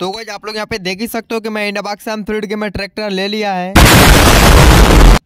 तो वही आप लोग यहाँ पे देख ही सकते हो कि मैं इंडाबाग से हम फील्ड के मैं ट्रैक्टर ले लिया है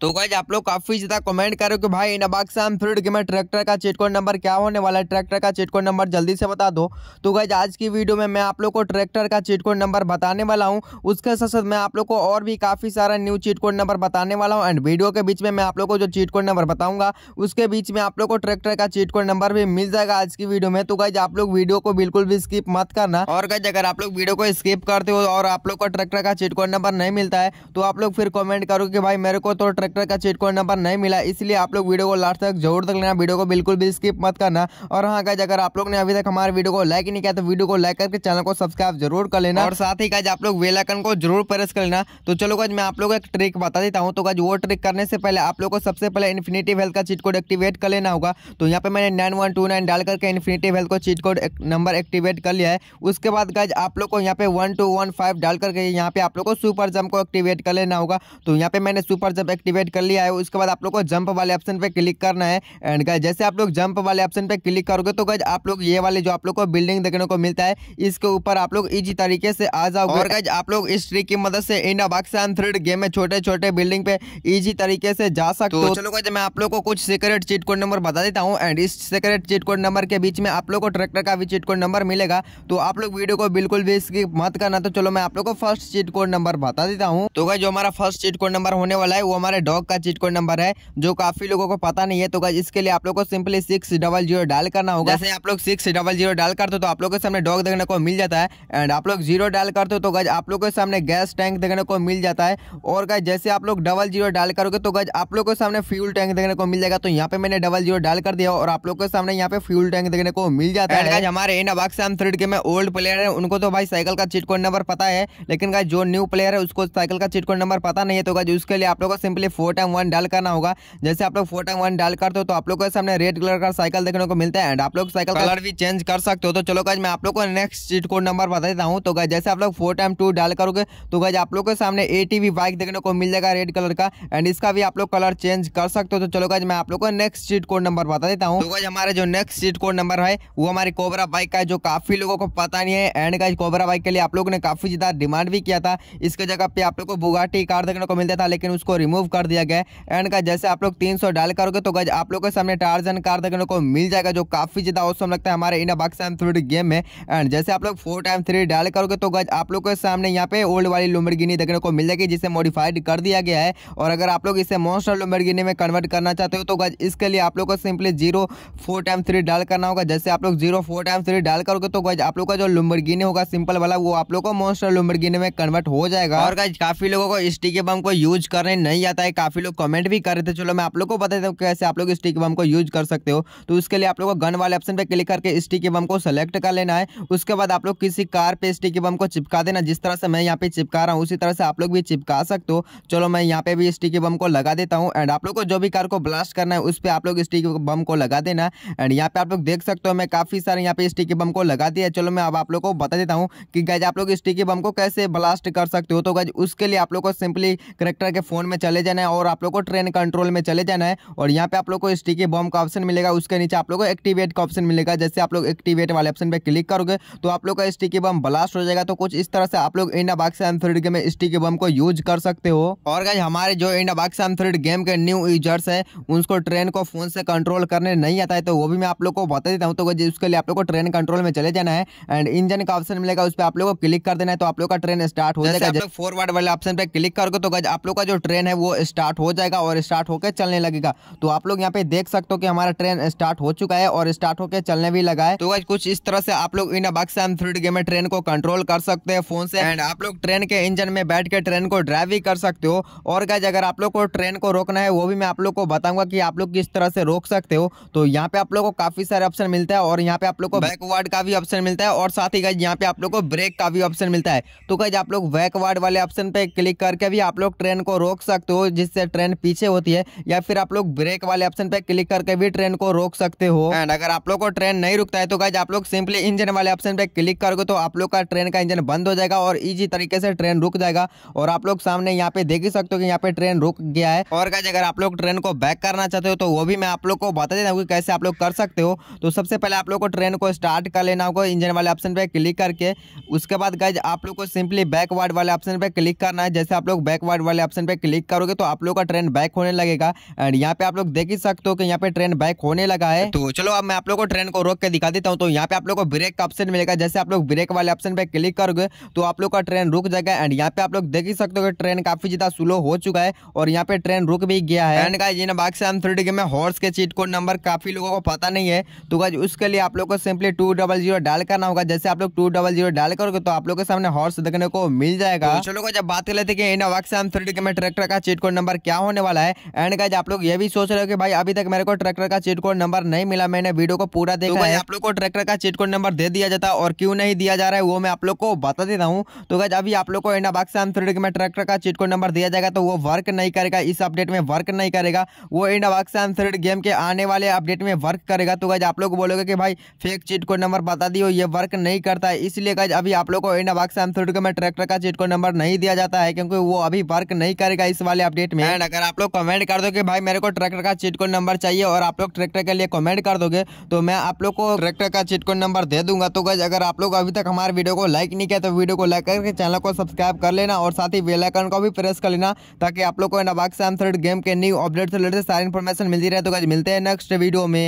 तो गाइज आप लोग काफी ज्यादा कमेंट करो कि भाई नबाग शाम फ्रीड में ट्रैक्टर का चेटकोड नंबर क्या होने वाला है ट्रैक्टर का कोड नंबर जल्दी से बता दो तो गाइज आज की वीडियो में मैं आप लोग को ट्रैक्टर का चेटकोड नंबर बताने वाला हूँ उसके साथ साथ मैं आप लोग को और भी काफी सारा न्यू कोड नंबर बताने वाला हूँ एंड वीडियो के बीच में मैं आप लोग को जो कोड नंबर बताऊंगा उसके बीच में आप लोग को ट्रैक्टर का कोड नंबर भी मिल जाएगा आज की वीडियो में तो गाइज आप लोग वीडियो को बिल्कुल भी स्किप मत करना और गाइज अगर आप लोग वीडियो को स्किप करते हो और आप लोग को ट्रैक्टर का कोड नंबर नहीं मिलता है तो आप लोग फिर कॉमेंट करो कि भाई मेरे को को तो ट्रैक्टर का चीट कोड नंबर नहीं मिला इसलिए आप लोग वीडियो को लास्ट तक जरूर तक लेना वीडियो को बिल्कुल भी स्किप मत करना और हाँ गाइज अगर आप लोग ने अभी तक हमारे वीडियो को लाइक नहीं किया तो वीडियो को लाइक करके चैनल को सब्सक्राइब जरूर कर लेना और साथ ही गाइज आप लोग वेलाइकन को जरूर प्रेस कर लेना तो चलो गाइज मैं आप लोग एक ट्रिक बता देता हूँ तो गाइज वो ट्रिक करने से पहले आप लोग को सबसे पहले इन्फिनिटी हेल्थ का चीट कोड एक्टिवेट कर लेना होगा तो यहाँ पे मैंने नाइन वन टू नाइन डाल करके इन्फिनिटी हेल्थ को चीट कोड नंबर एक्टिवेट कर लिया है उसके बाद गाइज आप लोग को यहाँ पे वन टू वन फाइव डाल करके यहाँ पे आप लोग को सुपर जम को एक्टिवेट कर लेना होगा तो यहाँ पे मैंने सुपर और जब एक्टिवेट कर लिया है उसके बाद आप लोग को जंप वाले ऑप्शन पर क्लिक करना है एंड गाइज जैसे आप लोग जंप वाले ऑप्शन पर क्लिक करोगे तो गाइज आप लोग ये वाले जो आप लोग को बिल्डिंग देखने को मिलता है इसके ऊपर आप लोग इजी तरीके से आ जाओगे और गाइज आप लोग इस ट्रिक की मदद से इंडा पाकिस्तान थ्रेड गेम में छोटे छोटे बिल्डिंग पे इजी तरीके से जा सकते हो चलो गाइज मैं आप लोग को कुछ सीक्रेट चीट कोड नंबर बता देता हूँ एंड इस सीक्रेट चीट कोड नंबर के बीच में आप लोग को ट्रैक्टर का भी चीट कोड नंबर मिलेगा तो आप लोग वीडियो को बिल्कुल भी इसकी मत करना तो चलो मैं आप लोग को फर्स्ट चीट कोड नंबर बता देता हूँ तो गाइज जो हमारा फर्स्ट चीट कोड नंबर होने वाला है है वो हमारे डॉग का चीट कोड नंबर है जो काफी लोगों को पता नहीं है तो इसके लिए आप लोग को simply six double zero dial करना होगा जैसे आप लोग सिक्स डबल जीरो डायल करते हो तो आप लोगों के सामने डॉग देखने को मिल जाता है एंड आप लोग जीरो डायल करते हो तो गज आप लोगों के सामने गैस टैंक देखने को मिल जाता है और गज जैसे आप लोग डबल जीरो डायल करोगे तो गज आप लोगों के सामने फ्यूल टैंक देखने को मिल जाएगा तो यहाँ पे मैंने डबल जीरो डायल कर दिया और आप लोग के सामने यहाँ पे फ्यूल टैंक देखने को मिल जाता है गज हमारे इन अबाकसाम थ्रेड के में ओल्ड प्लेयर है उनको तो भाई साइकिल का चीट कोड नंबर पता है लेकिन गज जो न्यू प्लेयर है उसको साइकिल का चीट कोड नंबर पता नहीं है तो गज उसके लिए आप लोग को सिंपली फोर टाइम वन डाल करना होगा जैसे आप लोग फोर टाइम वन डाल करते हो तो आप लोग के सामने रेड कलर का साइकिल देखने को मिलता है एंड आप लोग साइकिल कलर भी चेंज कर सकते हो तो चलो गज मैं आप लोग को नेक्स्ट चीट कोड नंबर बता देता हूँ तो गज जैसे आप लोग फोर टाइम टू डाल करोगे तो गज आप लोग के सामने ए बाइक देखने को मिल जाएगा रेड कलर का एंड इसका भी आप लोग कलर चेंज कर सकते हो तो चलो गज मैं आप लोग को नेक्स्ट चीट कोड नंबर बता देता हूँ तो गज हमारा जो नेक्स्ट चीट कोड नंबर है वो हमारी कोबरा बाइक का है जो काफी लोगों को पता नहीं है एंड गाइज कोबरा बाइक के लिए आप लोगों ने काफी ज्यादा डिमांड भी किया था इसके जगह पे आप लोग को बुगाटी कार देखने को मिलता था लेकिन उसको रिमूव कर दिया गया है एंड का जैसे आप लोग तीन डाल करोगे तो गज आप लोग के सामने टार्जन कार देखने को मिल जाएगा जो काफ़ी ज़्यादा औसम लगता है हमारे India bucks M three game में एंड जैसे आप लोग फोर टाइम थ्री डायल करोगे तो गज आप लोग के सामने यहाँ पे ओल्ड वाली लुम्बरगिनी देखने को मिल जाएगी जिसे मॉडिफाइड कर दिया गया है और अगर आप लोग इसे मोस्टर लुम्बरगिनी में कन्वर्ट करना चाहते हो तो गज इसके लिए आप लोग को simply zero four time three dial करना होगा जैसे आप लोग zero four time three dial करोगे तो गज आप लोग का जो लुम्बरगिनी होगा सिंपल वाला वो आप लोग को मोस्टर लुम्बरगिनी में कन्वर्ट हो जाएगा और गज काफ़ी लोगों को स्टिके बम को यूज करने नहीं नहीं आता है काफ़ी लोग कमेंट भी कर रहे थे चलो मैं आप लोग को बता देता हूँ कैसे आप लोग स्टिक बम को यूज कर सकते हो तो उसके लिए आप लोग को गन वाले ऑप्शन पर क्लिक करके स्टिक बम को सेलेक्ट कर लेना है उसके बाद आप लोग किसी कार पे स्टिक बम को चिपका देना जिस तरह से मैं यहाँ पे चिपका रहा हूँ उसी तरह से आप लोग भी चिपका सकते हो चलो मैं यहाँ पे भी स्टिक बम को लगा देता हूँ एंड आप लोग को जो भी कार को ब्लास्ट करना है उस पर आप लोग स्टिक बम को लगा देना एंड यहाँ पे आप लोग देख सकते हो मैं काफ़ी सारे यहाँ पे स्टिक बम को लगा दिया चलो मैं अब आप लोग को बता देता हूँ कि गैज आप लोग स्टिक बम को कैसे ब्लास्ट कर सकते हो तो गैज उसके लिए आप लोग को सिंपली करेक्टर के फ़ोन में चले जाना है और आप लोग को ट्रेन कंट्रोल में चले जाना है और यहाँ पे आप लोग को स्टिकी बॉम्ब का ऑप्शन मिलेगा उसके नीचे आप लोग को एक्टिवेट का ऑप्शन मिलेगा जैसे आप लोग एक्टिवेट वाले ऑप्शन पर क्लिक करोगे तो आप लोग का स्टिकी बम ब्लास्ट हो जाएगा तो कुछ इस तरह से आप लोग इंडा बागसान थ्रेड गेम में स्टिकी बम को यूज कर सकते हो और गाइज हमारे जो इंडा बागसान थ्रेड गेम के न्यू यूजर्स है उनको ट्रेन को फोन से कंट्रोल करने नहीं आता है तो वो भी मैं आप लोग को बता देता हूँ तो उसके लिए आप लोग को ट्रेन कंट्रोल में चले जाना है एंड इंजन का ऑप्शन मिलेगा उस पर आप लोग को क्लिक कर देना है तो आप लोग का ट्रेन स्टार्ट हो जाएगा फॉरवर्ड वाले ऑप्शन पर क्लिक करोगे तो गज आप लोग का जो ट्रेन है है वो स्टार्ट हो जाएगा और स्टार्ट होकर चलने लगेगा तो आप लोग यहाँ पे देख सकते हो कि हमारा ट्रेन स्टार्ट हो चुका है और स्टार्ट होकर चलने भी लगा है तो गाइज कुछ इस तरह से आप लोग इन बक्स एम थ्री डी में ट्रेन को कंट्रोल कर सकते हैं फोन से एंड आप लोग ट्रेन के इंजन में बैठ के ट्रेन को ड्राइव भी कर सकते हो और गाइज अगर आप लोग को ट्रेन को रोकना है वो भी मैं आप लोग को बताऊंगा कि आप लोग किस तरह से रोक सकते हो तो यहाँ पे आप लोग को काफी सारे ऑप्शन मिलता है और यहाँ पे आप लोग को बैकवर्ड का भी ऑप्शन मिलता है और साथ ही गाइज यहाँ पे आप लोग को ब्रेक का भी ऑप्शन मिलता है तो गाइज आप लोग बैकवर्ड वाले ऑप्शन पे क्लिक करके भी आप लोग ट्रेन को रोक सकते सकते हो जिससे ट्रेन पीछे होती है या फिर आप लोग ब्रेक वाले ऑप्शन पे क्लिक करके भी ट्रेन को रोक सकते हो एंड अगर आप लोग को ट्रेन नहीं रुकता है तो गाइज आप लोग सिंपली इंजन वाले ऑप्शन पे क्लिक करोगे तो आप लोग का ट्रेन का इंजन बंद हो जाएगा और इजी तरीके से ट्रेन रुक जाएगा और आप लोग सामने यहाँ पे देख ही सकते हो कि यहाँ पे ट्रेन रुक गया है और गाइज अगर आप लोग ट्रेन को बैक करना चाहते हो तो वो भी मैं आप लोग को बता देता हूँ कि कैसे आप लोग कर सकते हो तो सबसे पहले आप लोग को ट्रेन को स्टार्ट कर लेना होगा इंजन वाले ऑप्शन पे क्लिक करके उसके बाद गाइज आप लोग को सिंपली बैकवर्ड वाले ऑप्शन पे क्लिक करना है जैसे आप लोग बैकवर्ड वाले ऑप्शन पे क्लिक करोगे तो आप लोग का ट्रेंड बैक होने लगेगा एंड यहाँ पे आप लोग देख ही सकते हो कि यहाँ पे ट्रेंड बैक होने लगा है तो चलो अब मैं आप लोग को ट्रेंड को रोक के दिखा देता हूँ तो यहाँ पे आप लोग को ब्रेक का ऑप्शन मिलेगा जैसे आप लोग ब्रेक वाले ऑप्शन पे क्लिक करोगे तो आप लोग का ट्रेन रुक जाएगा एंड यहाँ पे आप लोग देख ही सकते हो कि ट्रेन काफी ज्यादा स्लो हो चुका है और यहाँ पे ट्रेन रुक भी गया है एंड गाइज इन बाग से हम थ्री में हॉर्स के चीट कोड नंबर काफी लोगों को पता नहीं है तो गाइज उसके लिए आप लोग को simply two double zero dial करना होगा जैसे आप लोग टू डबल जीरो डायल करोगे तो आप लोग के सामने हॉर्स देखने को मिल जाएगा तो चलो जब बात कर लेते हैं इन बाग से हम थ्री में ट्रैक्टर का चीट कोड नंबर क्या होने वाला है एंड गाइज आप लोग ये भी सोच रहे हो कि भाई अभी तक मेरे को ट्रैक्टर का चीट कोड नंबर नहीं मिला मैंने वीडियो को पूरा देखा तो है आप लोग को ट्रैक्टर का चीट कोड नंबर दे दिया जाता और क्यों नहीं दिया जा रहा है वो मैं आप लोग को बता देता हूँ तो गाइज अभी आप लोग को एंडाबाग से में ट्रैक्टर का चीट कोड नंबर दिया जाएगा तो वो वर्क नहीं करेगा इस अपडेट में वर्क नहीं करेगा वो एंडाबाग बाग गेम के आने वाले अपडेट में वर्क करेगा तो गाइज आप लोग बोलोगे कि भाई फेक चीट कोड नंबर बता दियो ये वर्क नहीं करता है इसलिए गाइज अभी आप लोग को एंडाबाग से में ट्रैक्टर का चीट कोड नंबर नहीं दिया जाता है क्योंकि वो अभी वर्क नहीं करेगा इस वाले अपडेट में एंड अगर आप लोग कमेंट कर दोगे भाई मेरे को ट्रैक्टर का चिटकोड नंबर चाहिए और आप लोग ट्रैक्टर के लिए कमेंट कर दोगे तो मैं आप लोग को ट्रैक्टर का चिटकोड नंबर दे दूंगा तो गज अगर आप लोग अभी तक हमारे वीडियो को लाइक नहीं किया तो वीडियो को लाइक करके चैनल को सब्सक्राइब कर लेना और साथ ही बेलाइकन को भी प्रेस कर लेना ताकि आप लोग को नबाक सैमसंग गेम के न्यू अपडेट से रिलेटेड सारी इन्फॉर्मेशन मिलती रहे तो गज मिलते हैं नेक्स्ट वीडियो में